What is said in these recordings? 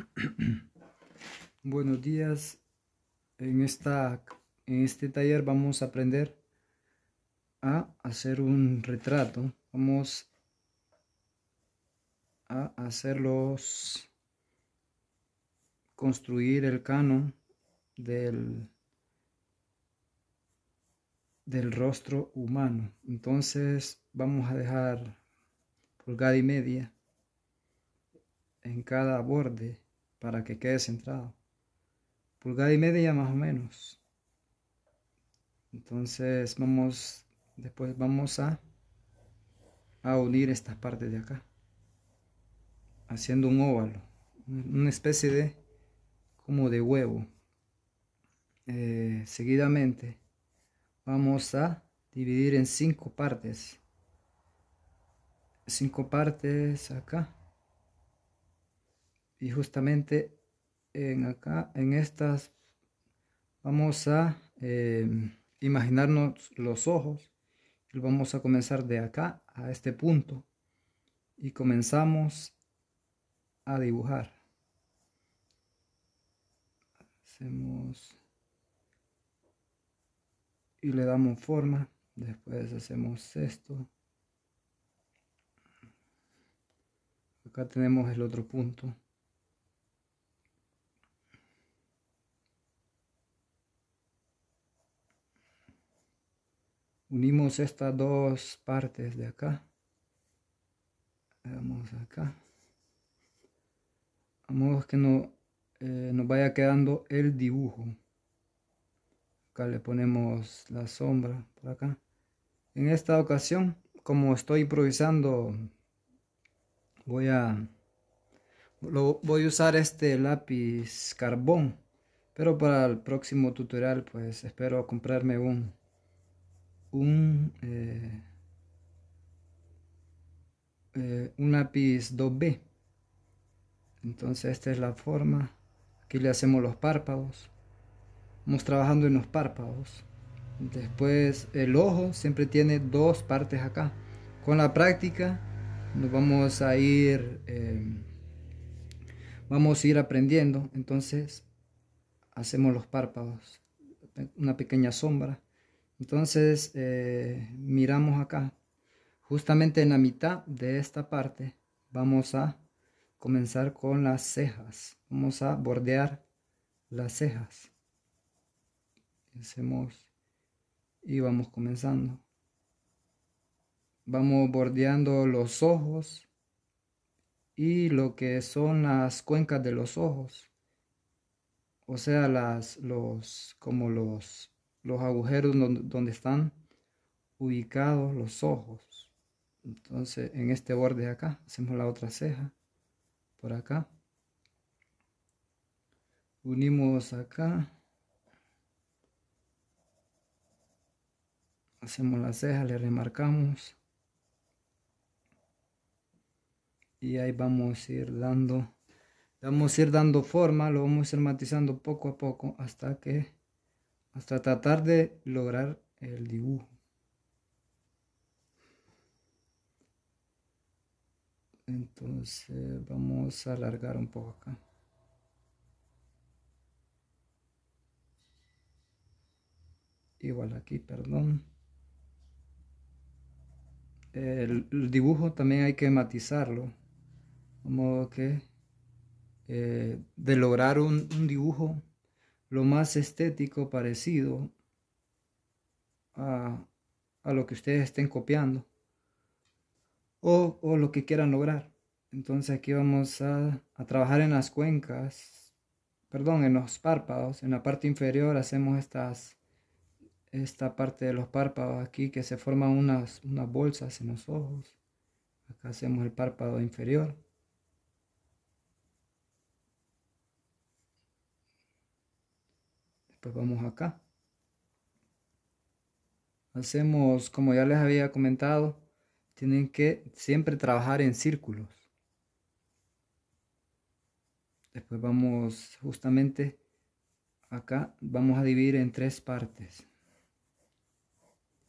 Buenos días. En, esta, en este taller vamos a aprender a hacer un retrato. Vamos a hacerlos construir el canon del, del rostro humano. Entonces vamos a dejar pulgada y media en cada borde para que quede centrado. Pulgada y media más o menos. Entonces vamos, después vamos a, a unir estas partes de acá. Haciendo un óvalo. Una especie de, como de huevo. Eh, seguidamente vamos a dividir en cinco partes. Cinco partes acá y justamente en acá, en estas, vamos a em, imaginarnos los ojos. Y vamos a comenzar de acá a este punto y comenzamos a dibujar. Hacemos y le damos forma. Después hacemos esto. Acá tenemos el otro punto. unimos estas dos partes de acá vamos acá a que no, eh, nos vaya quedando el dibujo acá le ponemos la sombra por acá en esta ocasión como estoy improvisando voy a voy a usar este lápiz carbón pero para el próximo tutorial pues espero comprarme un eh, eh, un, lápiz 2B. Entonces esta es la forma. Aquí le hacemos los párpados. Vamos trabajando en los párpados. Después el ojo siempre tiene dos partes acá. Con la práctica nos vamos a ir, eh, vamos a ir aprendiendo. Entonces hacemos los párpados. Una pequeña sombra. Entonces, eh, miramos acá, justamente en la mitad de esta parte, vamos a comenzar con las cejas. Vamos a bordear las cejas. Hacemos y vamos comenzando. Vamos bordeando los ojos y lo que son las cuencas de los ojos. O sea, las, los, como los los agujeros donde están ubicados los ojos. Entonces, en este borde de acá, hacemos la otra ceja, por acá. Unimos acá. Hacemos la ceja, le remarcamos. Y ahí vamos a ir dando, vamos a ir dando forma, lo vamos a ir matizando poco a poco hasta que hasta tratar de lograr el dibujo. Entonces vamos a alargar un poco acá. Igual aquí, perdón. El, dibujo también hay que matizarlo. modo que eh, de lograr un dibujo lo más estético parecido a, a lo que ustedes estén copiando o, lo que quieran lograr. Entonces aquí vamos a, a trabajar en las cuencas, perdón, en los párpados. En la parte inferior hacemos estas, esta parte de los párpados aquí que se forman unas, unas bolsas en los ojos. Acá hacemos el párpado inferior. pues vamos acá. Hacemos, como ya les había comentado, tienen que siempre trabajar en círculos. Después vamos justamente acá, vamos a dividir en tres partes.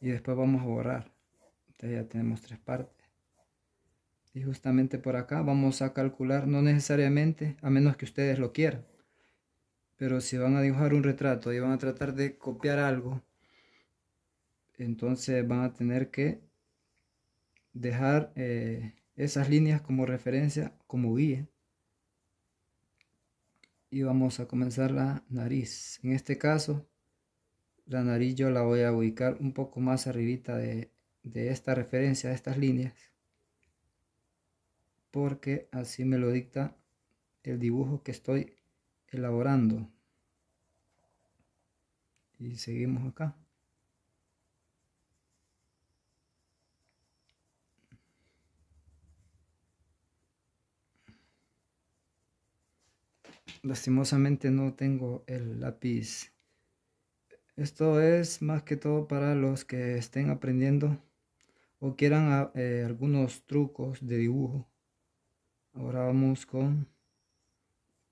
Y después vamos a borrar. ya tenemos tres partes. Y justamente por acá vamos a calcular, no necesariamente, a menos que ustedes lo quieran. Pero si van a dibujar un retrato y van a tratar de copiar algo, entonces van a tener que dejar eh, esas líneas como referencia, como guía. Y vamos a comenzar la nariz. En este caso, la nariz yo la voy a ubicar un poco más arribita de, de esta referencia, de estas líneas. Porque así me lo dicta el dibujo que estoy elaborando. Y seguimos acá. Lastimosamente no tengo el lápiz. Esto es más que todo para los que estén aprendiendo o quieran eh, algunos trucos de dibujo. Ahora vamos con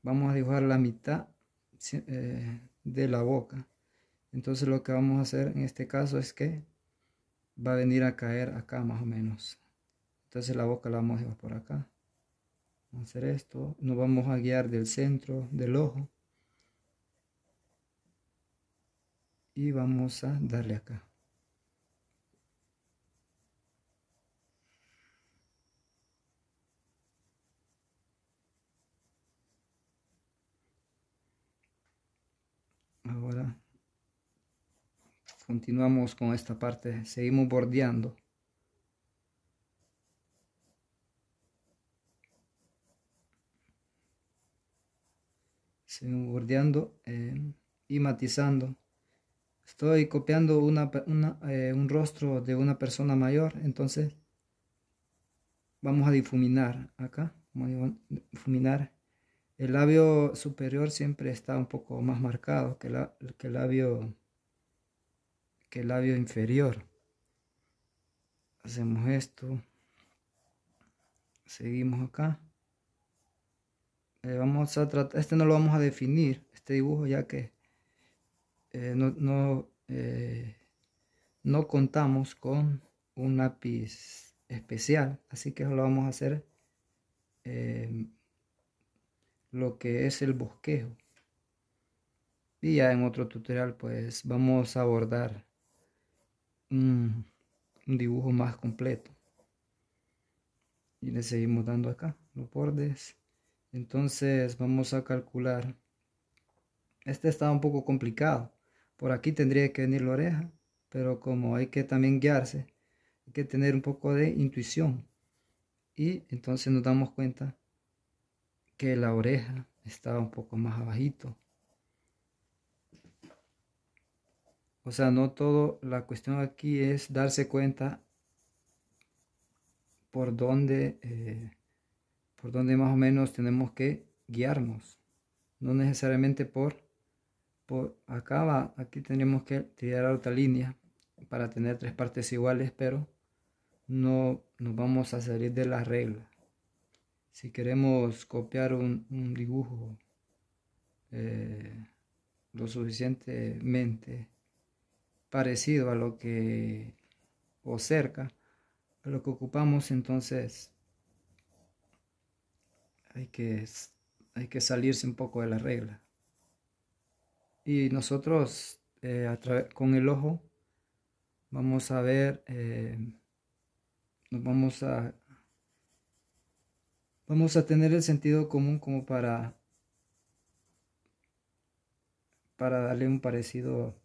vamos a dibujar la mitad eh, de la boca. Entonces lo que vamos a hacer en este caso es que va a venir a caer acá más o menos. Entonces la boca la vamos a llevar por acá. Vamos a hacer esto. Nos vamos a guiar del centro del ojo. Y vamos a darle acá. continuamos con esta parte, seguimos bordeando. Seguimos bordeando eh, y matizando. Estoy copiando una, eh, un rostro de una persona mayor, entonces vamos a difuminar acá. Vamos a difuminar. El labio superior siempre está un poco más marcado que, que el labio que el labio inferior. Hacemos esto. Seguimos acá. Eh, vamos a tratar, este no lo vamos a definir, este dibujo, ya que eh, no, eh, no, contamos con un lápiz especial, así que lo vamos a hacer em, lo que es el bosquejo. Y ya en otro tutorial pues vamos a abordar Mm, un, dibujo más completo y le seguimos dando acá los bordes entonces vamos a calcular este estaba un poco complicado por aquí tendría que venir la oreja pero como hay que también guiarse hay que tener un poco de intuición y entonces nos damos cuenta que la oreja estaba un poco más abajito O sea, no todo, la cuestión aquí es darse cuenta por dónde, eh, por dónde más o menos tenemos que guiarnos. No necesariamente por, por acá va, aquí tenemos que tirar otra línea para tener tres partes iguales, pero no nos vamos a salir de la regla. Si queremos copiar un, dibujo eh, lo suficientemente parecido a lo que, o cerca, a lo que ocupamos, entonces hay que, hay que salirse un poco de la regla. Y nosotros eh, con el ojo vamos a ver, eh, nos vamos a, vamos a tener el sentido común como para, para darle un parecido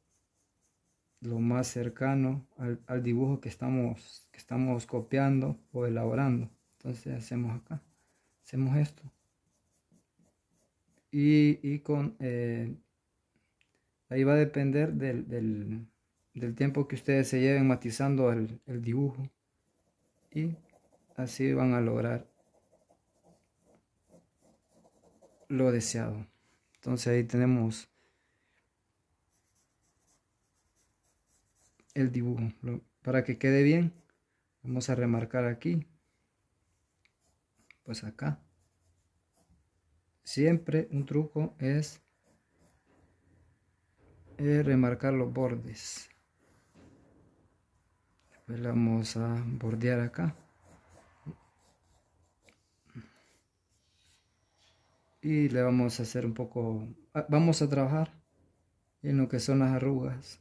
lo más cercano al, dibujo que estamos, que estamos copiando o elaborando. Entonces hacemos acá, hacemos esto. Y, con, eh, ahí va a depender del, tiempo que ustedes se lleven matizando el, el dibujo. Y así van a lograr lo deseado. Entonces ahí tenemos el dibujo. para que quede bien, vamos a remarcar aquí. Pues acá. Siempre un truco es eh, remarcar los bordes. Después vamos a bordear acá. Y le vamos a hacer un poco, ah, vamos a trabajar en lo que son las arrugas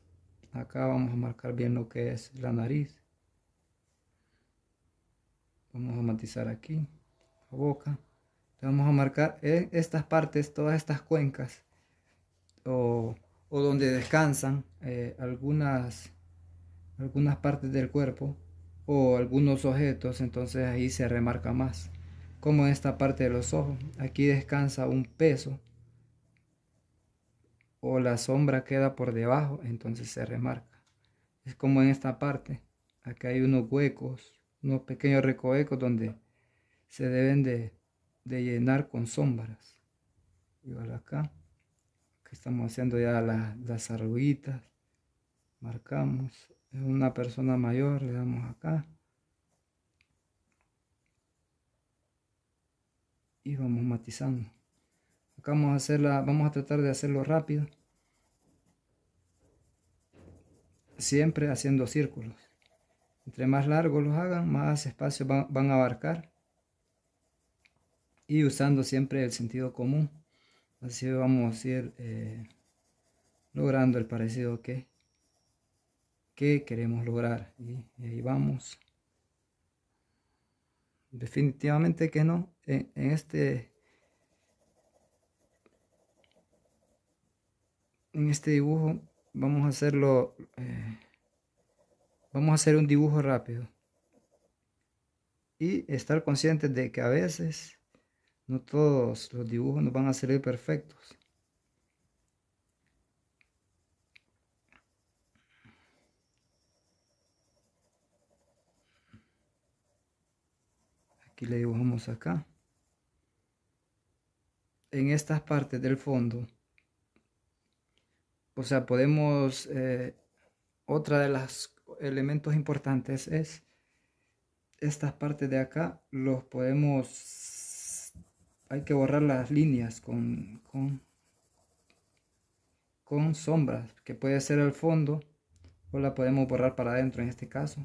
acá vamos a marcar bien lo que es la nariz vamos a matizar aquí la boca vamos a marcar en estas partes todas estas cuencas o, donde descansan eh, algunas algunas partes del cuerpo o algunos objetos entonces ahí se remarca más como en esta parte de los ojos aquí descansa un peso o la sombra queda por debajo, entonces se remarca. Es como en esta parte, acá hay unos huecos, unos pequeños recovecos donde se deben de, llenar con sombras. Igual acá, que estamos haciendo ya las arruguitas, marcamos, una persona mayor, le damos acá. Y vamos matizando. Vamos a, hacerla, vamos a tratar de hacerlo rápido. Siempre haciendo círculos. Entre más largos los hagan, más espacio van, a abarcar. Y usando siempre el sentido común. Así vamos a ir eh, logrando el parecido que, que queremos lograr. Y, ahí vamos definitivamente que no. en, este en este dibujo vamos a hacerlo eh, vamos a hacer un dibujo rápido y estar conscientes de que a veces no todos los dibujos nos van a salir perfectos aquí le dibujamos acá en estas partes del fondo o sea, podemos, eh, otra de los elementos importantes es estas partes de acá, los podemos, hay que borrar las líneas con, con, con sombras, que puede ser el fondo o la podemos borrar para adentro en este caso.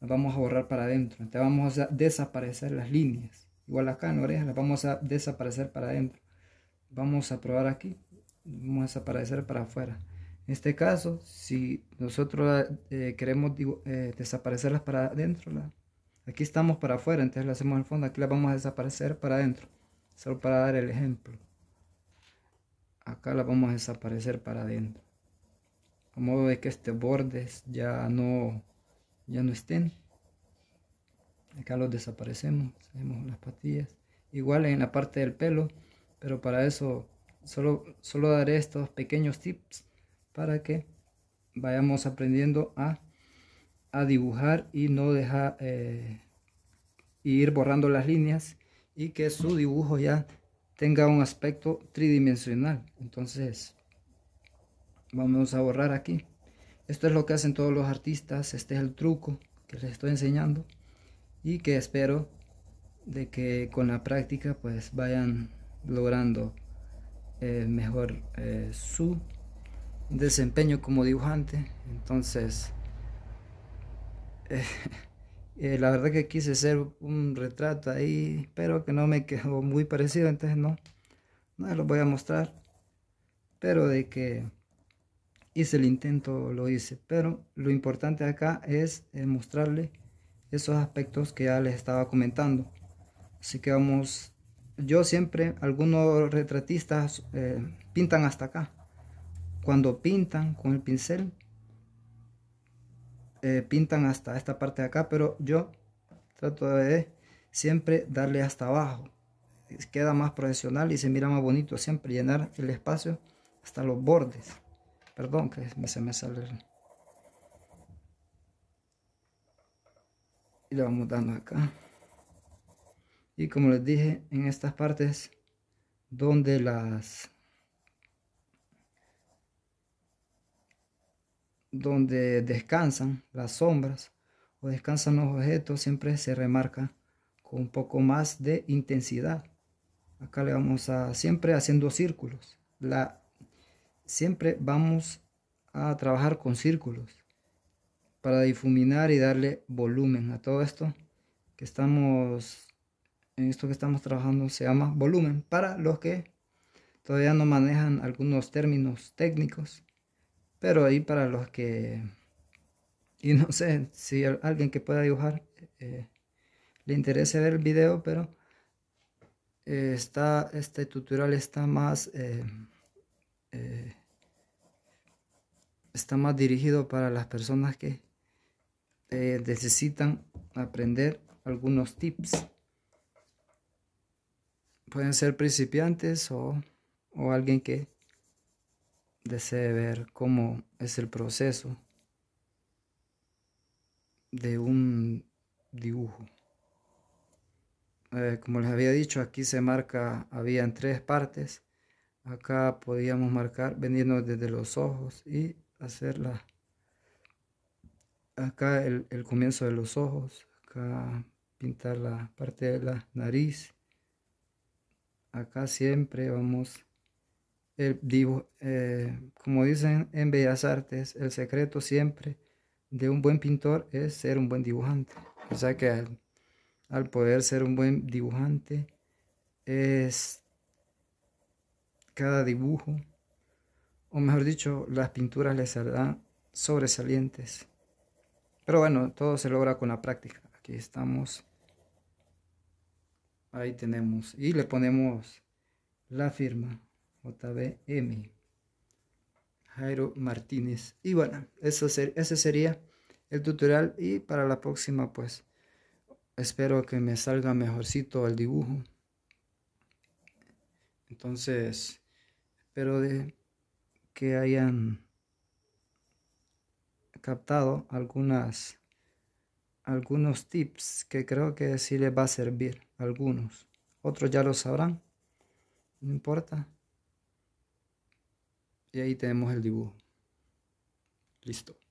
Las vamos a borrar para adentro, entonces vamos a desaparecer las líneas. Igual acá en orejas las vamos a desaparecer para adentro. Vamos a probar aquí vamos a desaparecer para afuera. En este caso, si nosotros eh, queremos eh, desaparecerlas para adentro, aquí estamos para afuera, entonces las hacemos al fondo, aquí las vamos a desaparecer para adentro, solo para dar el ejemplo. Acá las vamos a desaparecer para adentro. A modo de que estos bordes ya no, ya no estén. Acá los desaparecemos, hacemos las patillas. Igual en la parte del pelo, pero para eso Solo, solo daré estos pequeños tips para que vayamos aprendiendo a, a dibujar y no dejar eh, ir borrando las líneas y que su dibujo ya tenga un aspecto tridimensional. Entonces, vamos a borrar aquí. Esto es lo que hacen todos los artistas, este es el truco que les estoy enseñando y que espero de que con la práctica pues vayan logrando eh, mejor eh, su desempeño como dibujante. Entonces, eh, la verdad que quise hacer un retrato ahí, pero que no me quedó muy parecido, entonces no, no lo voy a mostrar. Pero de que hice el intento, lo hice. Pero lo importante acá es mostrarle esos aspectos que ya les estaba comentando. Así que vamos yo siempre, algunos retratistas eh, pintan hasta acá. Cuando pintan con el pincel, eh, pintan hasta esta parte de acá, pero yo trato de siempre darle hasta abajo. Queda más profesional y se mira más bonito. Siempre llenar el espacio hasta los bordes. Perdón que se me sale. Y le vamos dando acá y como les dije en estas partes donde las donde descansan las sombras o descansan los objetos siempre se remarca con un poco más de intensidad acá le vamos a siempre haciendo círculos la siempre vamos a trabajar con círculos para difuminar y darle volumen a todo esto que estamos en esto que estamos trabajando se llama volumen para los que todavía no manejan algunos términos técnicos pero ahí para los que y no sé si alguien que pueda dibujar eh, le interese ver el video pero eh, está este tutorial está más eh, está más dirigido para las personas que necesitan aprender algunos tips pueden ser principiantes o, alguien que desee ver cómo es el proceso de un dibujo. Eh, como les había dicho, aquí se marca, había en tres partes. Acá podíamos marcar venirnos desde los ojos y hacerla. Acá el, el comienzo de los ojos, acá pintar la parte de la nariz acá siempre vamos, el, eh, como dicen en Bellas Artes, el secreto siempre de un buen pintor es ser un buen dibujante. O sea que al, poder ser un buen dibujante es cada dibujo, o mejor dicho, las pinturas les saldrán sobresalientes. Pero bueno, todo se logra con la práctica. Aquí estamos ahí tenemos y le ponemos la firma JBM Jairo Martínez y bueno eso ese sería el tutorial y para la próxima pues espero que me salga mejorcito el dibujo entonces espero de que hayan captado algunas algunos tips que creo que sí les va a servir algunos. Otros ya lo sabrán. No importa. Y ahí tenemos el dibujo. Listo.